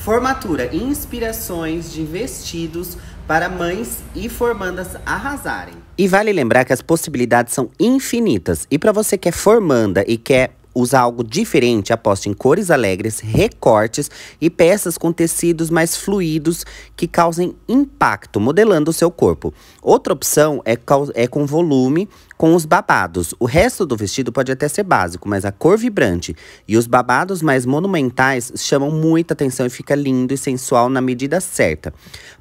Formatura, inspirações de vestidos para mães e formandas arrasarem. E vale lembrar que as possibilidades são infinitas. E para você que é formanda e quer usar algo diferente, aposte em cores alegres, recortes e peças com tecidos mais fluidos que causem impacto, modelando o seu corpo. Outra opção é, é com volume com os babados. O resto do vestido pode até ser básico, mas a cor vibrante e os babados mais monumentais chamam muita atenção e fica lindo e sensual na medida certa.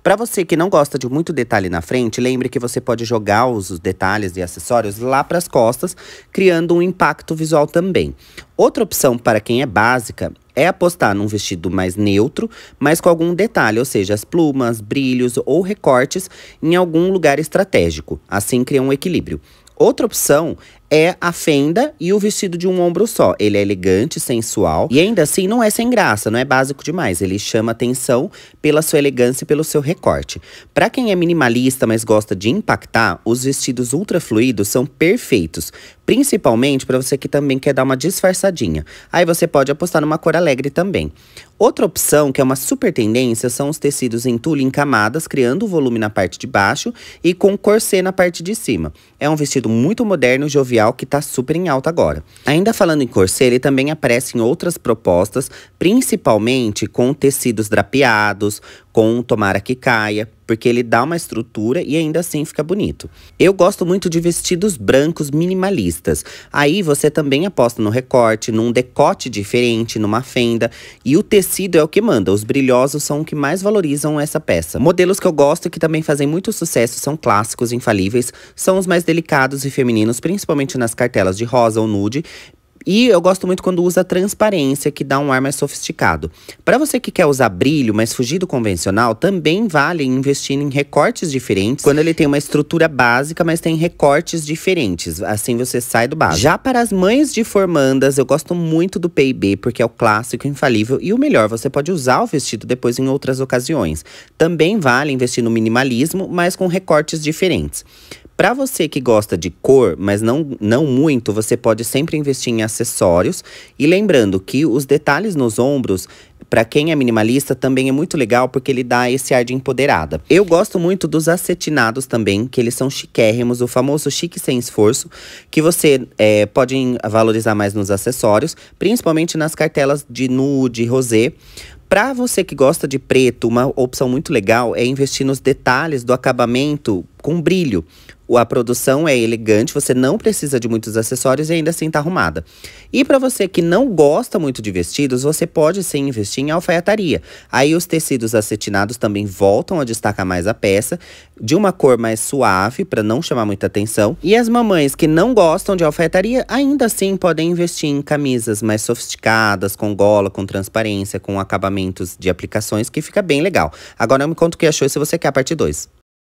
Para você que não gosta de muito detalhe na frente, lembre que você pode jogar os detalhes e acessórios lá para as costas, criando um impacto visual também. Outra opção para quem é básica é apostar num vestido mais neutro, mas com algum detalhe, ou seja, as plumas, brilhos ou recortes em algum lugar estratégico. Assim cria um equilíbrio. Outra opção é a fenda e o vestido de um ombro só. Ele é elegante, sensual e ainda assim não é sem graça, não é básico demais. Ele chama atenção pela sua elegância e pelo seu recorte. Para quem é minimalista, mas gosta de impactar, os vestidos ultra fluidos são perfeitos, principalmente para você que também quer dar uma disfarçadinha. Aí você pode apostar numa cor alegre também. Outra opção, que é uma super tendência, são os tecidos em tule em camadas, criando volume na parte de baixo e com corset na parte de cima. É um vestido muito moderno, jovial que está super em alta agora. Ainda falando em corset, ele também aparece em outras propostas, principalmente com tecidos drapeados, com tomara que caia porque ele dá uma estrutura e ainda assim fica bonito. Eu gosto muito de vestidos brancos minimalistas. Aí você também aposta no recorte, num decote diferente, numa fenda. E o tecido é o que manda, os brilhosos são o que mais valorizam essa peça. Modelos que eu gosto e que também fazem muito sucesso são clássicos, infalíveis, são os mais delicados e femininos, principalmente nas cartelas de rosa ou nude, e eu gosto muito quando usa transparência, que dá um ar mais sofisticado. Para você que quer usar brilho, mas fugir do convencional, também vale investir em recortes diferentes. Quando ele tem uma estrutura básica, mas tem recortes diferentes. Assim você sai do básico. Já para as mães de formandas, eu gosto muito do PIB, porque é o clássico, infalível e o melhor. Você pode usar o vestido depois em outras ocasiões. Também vale investir no minimalismo, mas com recortes diferentes. Para você que gosta de cor, mas não, não muito, você pode sempre investir em acessórios. E lembrando que os detalhes nos ombros para quem é minimalista também é muito legal porque ele dá esse ar de empoderada. Eu gosto muito dos acetinados também, que eles são chiquérrimos, o famoso chique sem esforço, que você é, pode valorizar mais nos acessórios, principalmente nas cartelas de nude, rosé. Para você que gosta de preto, uma opção muito legal é investir nos detalhes do acabamento com brilho. A produção é elegante, você não precisa de muitos acessórios e ainda assim tá arrumada. E para você que não gosta muito de vestidos, você pode sim investir em alfaiataria. Aí os tecidos acetinados também voltam a destacar mais a peça, de uma cor mais suave para não chamar muita atenção. E as mamães que não gostam de alfaiataria, ainda assim podem investir em camisas mais sofisticadas, com gola, com transparência, com acabamentos de aplicações que fica bem legal. Agora me conta o que achou se você quer a parte 2.